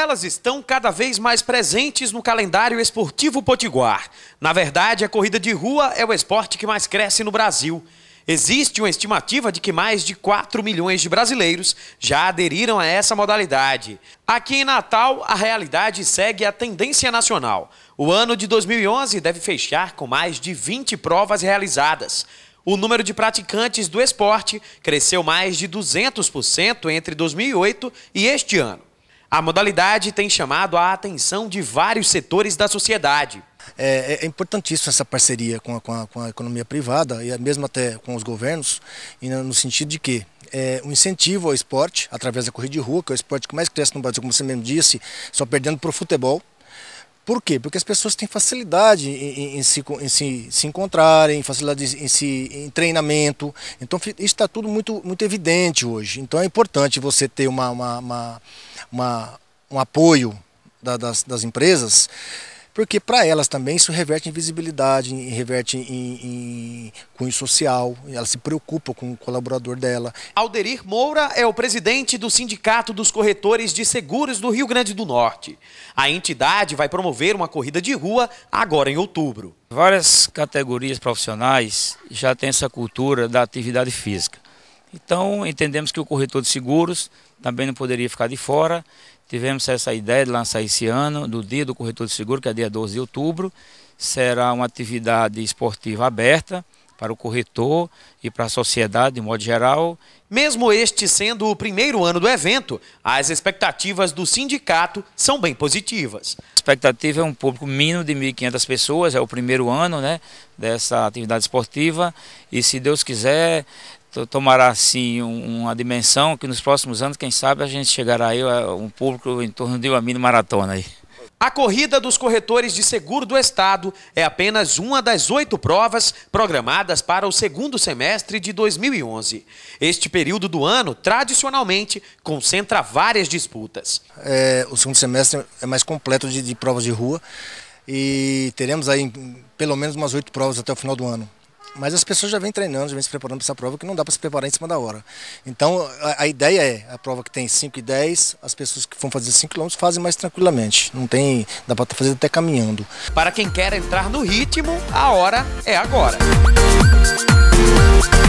Elas estão cada vez mais presentes no calendário esportivo potiguar. Na verdade, a corrida de rua é o esporte que mais cresce no Brasil. Existe uma estimativa de que mais de 4 milhões de brasileiros já aderiram a essa modalidade. Aqui em Natal, a realidade segue a tendência nacional. O ano de 2011 deve fechar com mais de 20 provas realizadas. O número de praticantes do esporte cresceu mais de 200% entre 2008 e este ano. A modalidade tem chamado a atenção de vários setores da sociedade. É, é, é importantíssima essa parceria com a, com, a, com a, economia privada e mesmo até com os governos, no sentido de que é, um incentivo ao esporte através da corrida de rua, que é o esporte que mais cresce no Brasil, como você mesmo disse, só perdendo para o futebol. Por quê? Porque as pessoas têm facilidade em, em, em, se, em se, se, encontrarem, facilidade em, se, treinamento. Então isso está tudo muito, muito evidente hoje. Então é importante você ter uma, uma, uma, uma um apoio da, das, das empresas porque para elas também isso reverte em visibilidade, reverte em, em cunho social, ela se preocupa com o colaborador dela. Alderir Moura é o presidente do Sindicato dos Corretores de Seguros do Rio Grande do Norte. A entidade vai promover uma corrida de rua agora em outubro. Várias categorias profissionais já têm essa cultura da atividade física. Então, entendemos que o corretor de seguros também não poderia ficar de fora Tivemos essa ideia de lançar esse ano, do dia do corretor de seguro, que é dia 12 de outubro. Será uma atividade esportiva aberta para o corretor e para a sociedade de modo geral. Mesmo este sendo o primeiro ano do evento, as expectativas do sindicato são bem positivas. A expectativa é um público mínimo de 1.500 pessoas, é o primeiro ano né, dessa atividade esportiva e se Deus quiser tomará assim uma dimensão que nos próximos anos, quem sabe, a gente chegará aí a um público em torno de uma mini maratona aí. A corrida dos corretores de seguro do Estado é apenas uma das oito provas programadas para o segundo semestre de 2011. Este período do ano, tradicionalmente, concentra várias disputas. É, o segundo semestre é mais completo de, de provas de rua e teremos aí pelo menos umas oito provas até o final do ano. Mas as pessoas já vêm treinando, já vêm se preparando para essa prova, que não dá para se preparar em cima da hora. Então, a, a ideia é, a prova que tem 5 e 10, as pessoas que vão fazer 5 km fazem mais tranquilamente. Não tem, dá para fazer até caminhando. Para quem quer entrar no ritmo, a hora é agora. Música